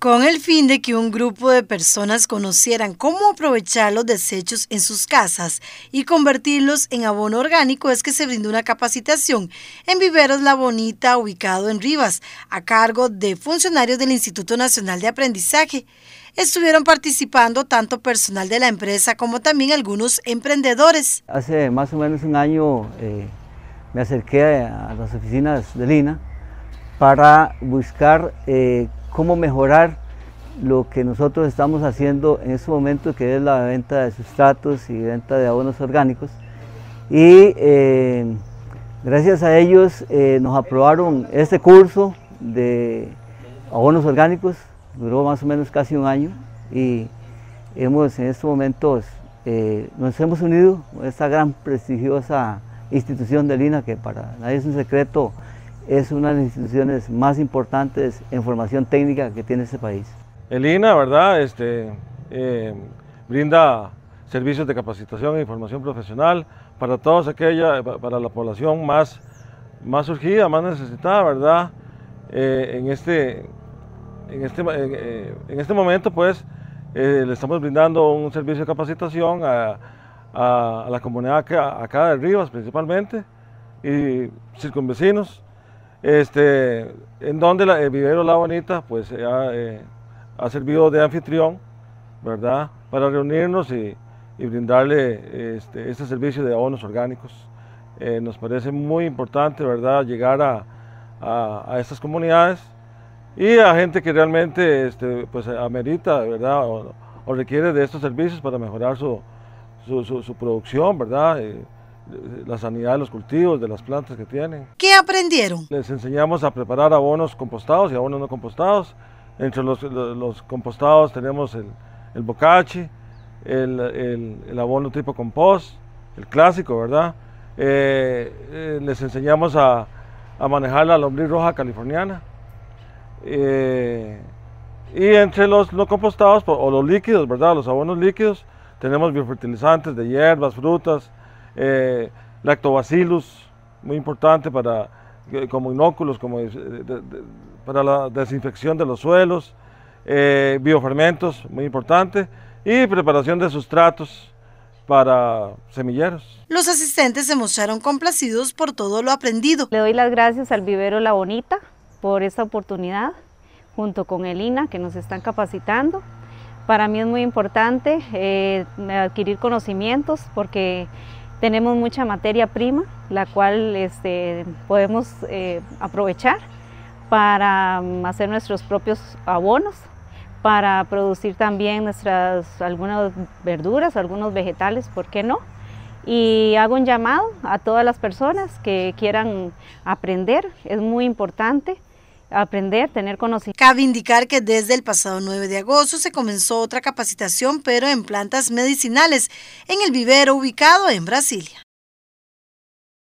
con el fin de que un grupo de personas conocieran cómo aprovechar los desechos en sus casas y convertirlos en abono orgánico es que se brindó una capacitación en Viveros La Bonita, ubicado en Rivas, a cargo de funcionarios del Instituto Nacional de Aprendizaje. Estuvieron participando tanto personal de la empresa como también algunos emprendedores. Hace más o menos un año eh, me acerqué a las oficinas de Lina para buscar eh, cómo mejorar lo que nosotros estamos haciendo en este momento, que es la venta de sustratos y venta de abonos orgánicos. Y eh, gracias a ellos eh, nos aprobaron este curso de abonos orgánicos, duró más o menos casi un año y hemos en estos momentos eh, nos hemos unido a esta gran prestigiosa institución de Lina que para nadie es un secreto es una de las instituciones más importantes en formación técnica que tiene este país. El INA, ¿verdad? Este, eh, brinda servicios de capacitación e información profesional para todos aquella, para la población más, más surgida, más necesitada, ¿verdad? Eh, en, este, en, este, eh, este momento, pues, le estamos brindando un servicio de capacitación a, la comunidad acá, acá de Rivas principalmente y circunvecinos este, en donde el eh, vivero La Bonita pues eh, eh, ha, servido de anfitrión, ¿verdad? Para reunirnos y, brindarle este, este, servicio de abonos orgánicos. nos parece muy importante, ¿verdad? Llegar a, estas comunidades y a gente que realmente este, pues amerita, ¿verdad? O, requiere de estos servicios para mejorar su, producción, ¿verdad? Eh, la sanidad de los cultivos, de las plantas que tienen. ¿Qué aprendieron? Les enseñamos a preparar abonos compostados y abonos no compostados. Entre los, compostados tenemos el, el el, abono tipo compost, el clásico, ¿verdad? Eh, eh, les enseñamos a, a, manejar la lombriz roja californiana. y entre los no compostados pues, o los líquidos, ¿verdad? Los abonos líquidos, tenemos biofertilizantes de hierbas, frutas, eh, lactobacillus, muy importante para, eh, como inóculos, como, eh, para la desinfección de los suelos, biofermentos, muy importante, y preparación de sustratos para semilleros. Los asistentes se mostraron complacidos por todo lo aprendido. Le doy las gracias al vivero La Bonita por esta oportunidad, junto con el que nos están capacitando. Para mí es muy importante adquirir conocimientos porque tenemos mucha materia prima, la cual este, podemos eh, aprovechar para mm, hacer nuestros propios abonos, para producir también nuestras, algunas verduras, algunos vegetales, ¿por qué no? y hago un llamado a todas las personas que quieran aprender. Es muy importante aprender, tener conocimiento. Cabe indicar que desde el pasado 9 de agosto se comenzó otra capacitación, pero en plantas medicinales, en el vivero ubicado en Brasilia.